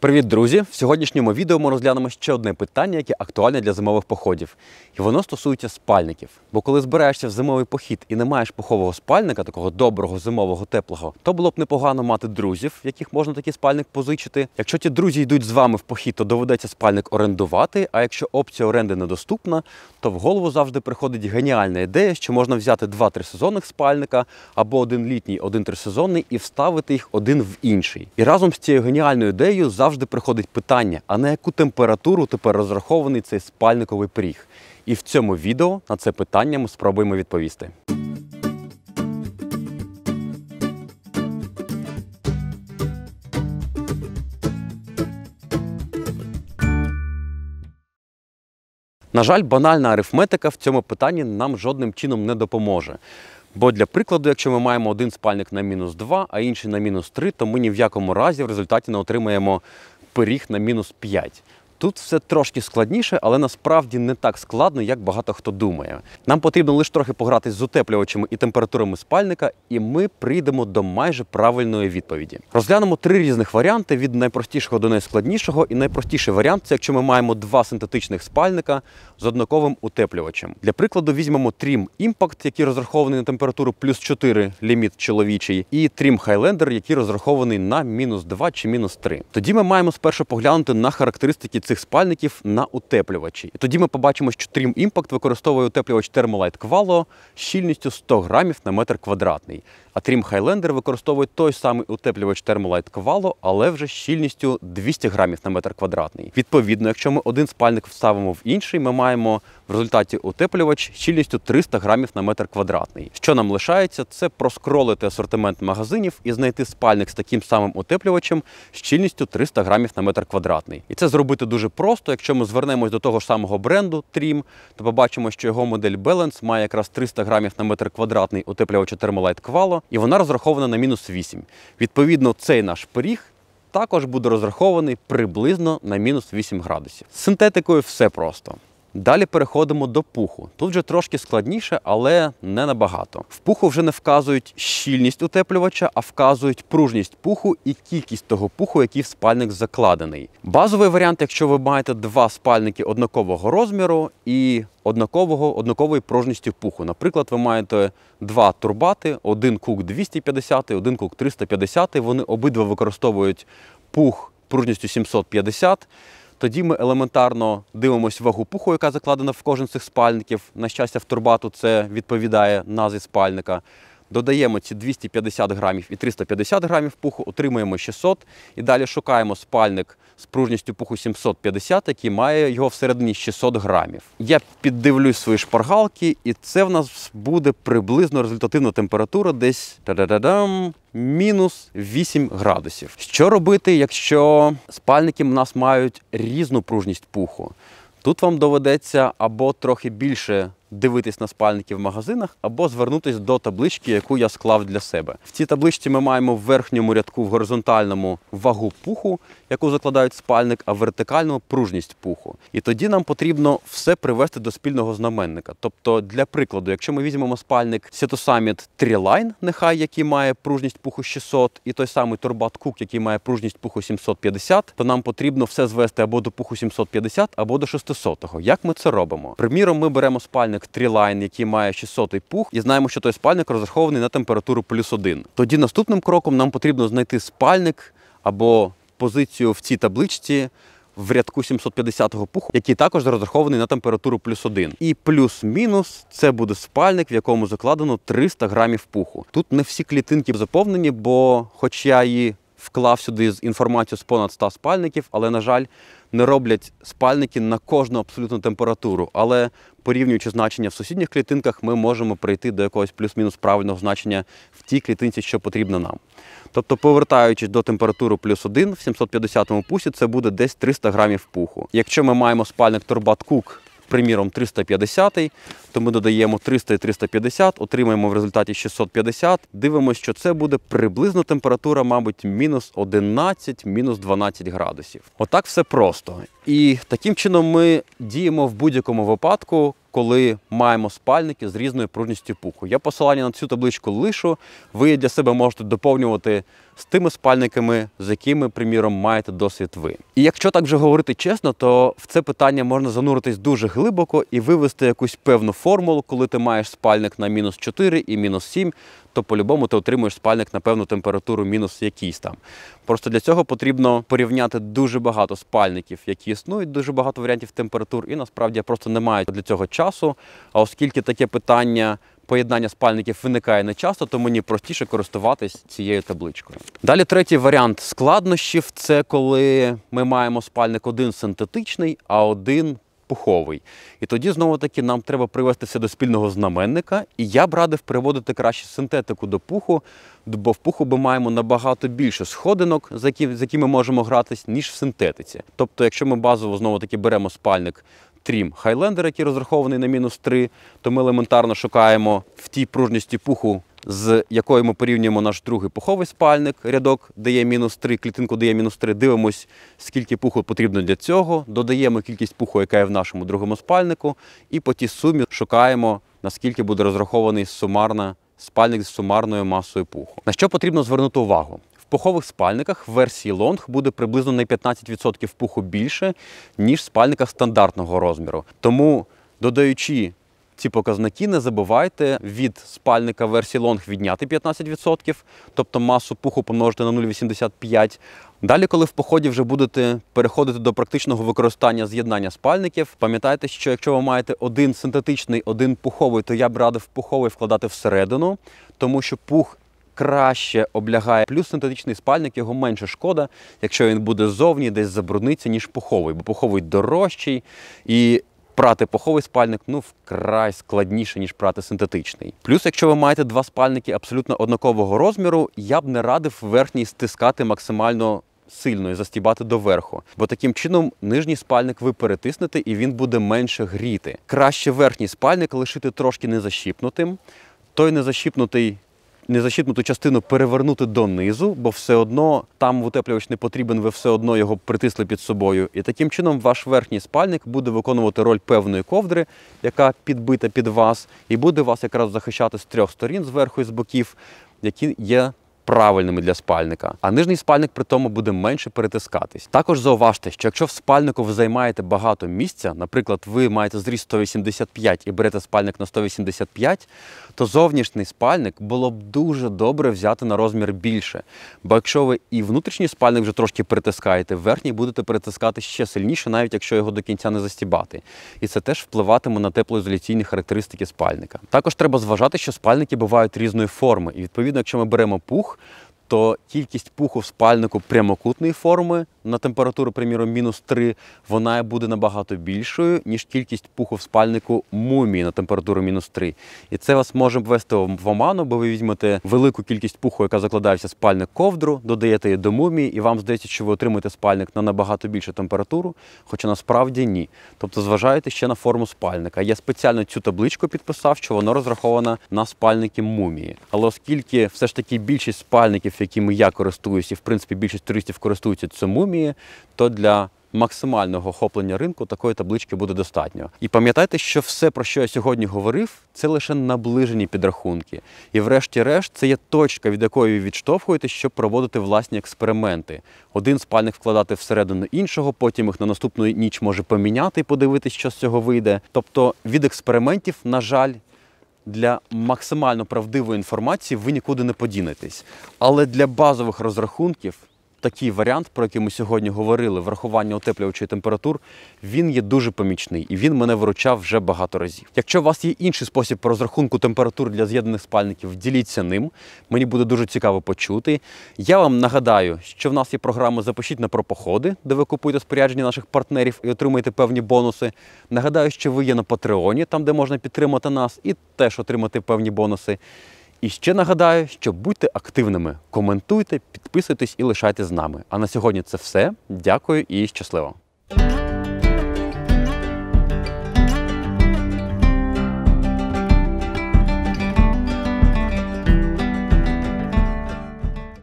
Привіт, друзі! В сьогоднішньому відео ми розглянемо ще одне питання, яке актуальне для зимових походів, і воно стосується спальників. Бо коли збираєшся в зимовий похід і не маєш пухового спальника, такого доброго, зимового, теплого, то було б непогано мати друзів, яких можна такий спальник позичити. Якщо ті друзі йдуть з вами в похід, то доведеться спальник орендувати. А якщо опція оренди недоступна, то в голову завжди приходить геніальна ідея, що можна взяти два трисезонних спальника або один літній, один трисезонний і вставити їх один в інший. І разом з цією геніальною ідеєю завжди завжди приходить питання, а на яку температуру тепер розрахований цей спальниковий пиріг? І в цьому відео на це питання ми спробуємо відповісти. На жаль, банальна арифметика в цьому питанні нам жодним чином не допоможе. Бо для прикладу, якщо ми маємо один спальник на мінус 2, а інший на мінус 3, то ми ні в якому разі в результаті не отримаємо пиріг на мінус 5. Тут все трошки складніше, але насправді не так складно, як багато хто думає. Нам потрібно лише трохи погратись з утеплювачами і температурами спальника, і ми прийдемо до майже правильної відповіді. Розглянемо три різних варіанти: від найпростішого до найскладнішого. І найпростіший варіант це якщо ми маємо два синтетичних спальника з однаковим утеплювачем. Для прикладу, візьмемо Trim Impact, який розрахований на температуру плюс 4 ліміт чоловічий, і Trim Highlander, який розрахований на мінус 2 чи мінус 3. Тоді ми маємо спершу поглянути на характеристики цих спальників на утеплювачі. І тоді ми побачимо, що Trim Impact використовує утеплювач Thermalite Qualo щільністю 100 грамів на метр квадратний. А Trim Highlander використовує той самий утеплювач Thermalite Qualo, але вже щільністю 200 грамів на метр квадратний. Відповідно, якщо ми один спальник вставимо в інший, ми маємо в результаті утеплювач щільністю 300 грамів на метр квадратний. Що нам лишається, це проскролити асортимент магазинів і знайти спальник з таким самим утеплювачем щільністю 300 грамів на метр квадратний. І це зробити дуже дуже просто. Якщо ми звернемось до того ж самого бренду Trim, то побачимо, що його модель Balance має якраз 300 грамів на метр квадратний утеплювача Thermalite Qualo, і вона розрахована на мінус 8. Відповідно, цей наш пиріг. Також буде розрахований приблизно на мінус 8 градусів. З синтетикою все просто. Далі переходимо до пуху. Тут вже трошки складніше, але не набагато. В пуху вже не вказують щільність утеплювача, а вказують пружність пуху і кількість того пуху, який в спальник закладений. Базовий варіант, якщо ви маєте два спальники однакового розміру і однакового, однакової пружністю пуху. Наприклад, ви маєте два турбати, один кук 250, один кук 350. Вони обидва використовують пух пружністю 750. Тоді ми елементарно дивимося вагу пуху, яка закладена в кожен з цих спальників. На щастя, в турбату це відповідає назві спальника додаємо ці 250 грамів і 350 грамів пуху, отримуємо 600 і далі шукаємо спальник з пружністю пуху 750, який має його всередині 600 грамів. Я піддивлюсь свої шпаргалки, і це в нас буде приблизно результативна температура десь та Мінус 8 градусів. Що робити, якщо спальники в нас мають різну пружність пуху? Тут вам доведеться або трохи більше дивитись на спальники в магазинах, або звернутись до таблички, яку я склав для себе. В цій табличці ми маємо в верхньому рядку в горизонтальному вагу пуху, яку закладають спальник, а в вертикальному пружність пуху. І тоді нам потрібно все привести до спільного знаменника. Тобто, для прикладу, якщо ми візьмемо спальник Cytosummit Treeline, нехай який має пружність пуху 600, і той самий Turbat Cook, який має пружність пуху 750, то нам потрібно все звести або до пуху 750, або до 600. Як ми це робимо? Приміром, ми беремо спальник спальник Трілайн, який має 600-й пух, і знаємо, що той спальник розрахований на температуру плюс 1. Тоді наступним кроком нам потрібно знайти спальник або позицію в цій табличці. В рядку 750-го пуху, який також розрахований на температуру плюс 1. І плюс-мінус це буде спальник, в якому закладено 300 грамів пуху. Тут не всі клітинки заповнені, бо, хоч я і вклав сюди інформацію з понад 100 спальників, але, на жаль, не роблять спальники на кожну абсолютну температуру. Але порівнюючи значення в сусідніх клітинках, ми можемо прийти до якогось плюс-мінус правильного значення в тій клітинці, що потрібно нам. Тобто, повертаючись до температури плюс 1 в 750-му пусі, це буде десь 300 грамів пуху. Якщо ми маємо спальник Турбат Кук приміром, 350, то ми додаємо 300 і 350, отримаємо в результаті 650. Дивимося, що це буде приблизно температура, мабуть, мінус 11, мінус 12 градусів. Отак все просто. І таким чином ми діємо в будь-якому випадку, коли маємо спальники з різною пружністю пуху. Я посилання на цю табличку лишу. Ви для себе можете доповнювати з тими спальниками, з якими, приміром, маєте досвід ви. І якщо так вже говорити чесно, то в це питання можна зануритись дуже глибоко і вивести якусь певну формулу, коли ти маєш спальник на мінус 4 і мінус 7, то по-любому ти отримуєш спальник на певну температуру мінус якийсь там. Просто для цього потрібно порівняти дуже багато спальників, які існують, дуже багато варіантів температур, і насправді я просто не маю для цього часу. А оскільки таке питання. Поєднання спальників виникає не часто, то мені простіше користуватись цією табличкою. Далі третій варіант складнощів це коли ми маємо спальник один синтетичний, а один пуховий. І тоді знову таки нам треба привестися до спільного знаменника, і я б радив приводити краще синтетику до пуху, бо в пуху ми маємо набагато більше сходинок, за які, з якими можемо гратись, ніж в синтетиці. Тобто, якщо ми базово знову таки беремо спальник. Трім Хайлендер, який розрахований на мінус 3, то ми елементарно шукаємо в тій пружності пуху з якою ми порівнюємо наш другий пуховий спальник, рядок дає мінус 3, клітинку дає мінус 3, дивимось, скільки пуху потрібно для цього, додаємо кількість пуху, яка є в нашому другому спальнику, і по тій сумі шукаємо, наскільки буде розрахований сумарна спальник з сумарною масою пуху. На що потрібно звернути увагу? В пухових спальниках в версії лонг буде приблизно на 15% пуху більше, ніж в спальниках стандартного розміру. Тому, додаючи ці показники не забувайте від спальника версії Long відняти 15%, тобто масу пуху помножити на 0,85. Далі, коли в поході вже будете переходити до практичного використання з'єднання спальників, пам'ятайте, що якщо ви маєте один синтетичний, один пуховий, то я б радив пуховий вкладати всередину, тому що пух. Краще облягає плюс синтетичний спальник, його менше шкода, якщо він буде ззовні, десь забрудниться, ніж пуховий, бо пуховий дорожчий і прати поховий спальник ну вкрай складніше, ніж прати синтетичний. Плюс, якщо ви маєте два спальники абсолютно однакового розміру, я б не радив верхній стискати максимально. Сильно і застібати доверху, бо таким чином нижній спальник ви перетиснете і він буде менше гріти. Краще верхній спальник лишити трошки незащіпнутим. Той незащіпнутий незащитнуту частину перевернути донизу, бо все одно там утеплювач не потрібен, ви все одно його притисли під собою. І таким чином ваш верхній спальник буде виконувати роль певної ковдри, яка підбита під вас, і буде вас якраз захищати з трьох сторін, зверху і з боків, які є правильними для спальника, а нижній спальник при тому буде менше перетискатись. Також зауважте, що якщо в спальнику ви займаєте багато місця, наприклад, ви маєте зріст 185 і берете спальник на 185, то зовнішній спальник було б дуже добре взяти на розмір більше. Бо якщо ви і внутрішній спальник вже трошки перетискаєте, верхній будете перетискати ще сильніше, навіть якщо його до кінця не застібати. І це теж впливатиме на теплоізоляційні характеристики спальника. Також треба зважати, що спальники бувають різної форми, і відповідно, якщо ми беремо пух то кількість пуху в спальнику прямокутної форми на температуру, приміром, мінус 3, вона буде набагато більшою, ніж кількість пуху в спальнику мумії на температуру мінус 3. І це вас може ввести в оману, бо ви візьмете велику кількість пуху, яка закладається в спальник ковдру, додаєте її до мумії, і вам здається, що ви отримаєте спальник на набагато більшу температуру, хоча насправді ні. Тобто зважаєте ще на форму спальника. Я спеціально цю табличку підписав, що воно розрахована на спальники мумії. Але оскільки все ж таки більшість спальників, якими я користуюся, і в принципі більшість туристів користуються, це мумії, премії, то для максимального охоплення ринку такої таблички буде достатньо. І пам'ятайте, що все, про що я сьогодні говорив, це лише наближені підрахунки. І, врешті-решт, це є точка, від якої ви відштовхуєтесь, щоб проводити власні експерименти. Один спальник вкладати всередину іншого, потім їх на наступну ніч може поміняти і подивитися, що з цього вийде. Тобто від експериментів, на жаль, для максимально правдивої інформації ви нікуди не подінетесь. Але для базових розрахунків такий варіант, про який ми сьогодні говорили, врахування утеплювачої температур, він є дуже помічний і він мене виручав вже багато разів. Якщо у вас є інший спосіб розрахунку температур для з'єднаних спальників, діліться ним. Мені буде дуже цікаво почути. Я вам нагадаю, що в нас є програма Запишіть на пропоходи, де ви купуєте спорядження наших партнерів і отримаєте певні бонуси. Нагадаю, що ви є на Патреоні, там де можна підтримати нас, і теж отримати певні бонуси. І ще нагадаю, що будьте активними, коментуйте, підписуйтесь і лишайте з нами. А на сьогодні це все. Дякую і щасливо!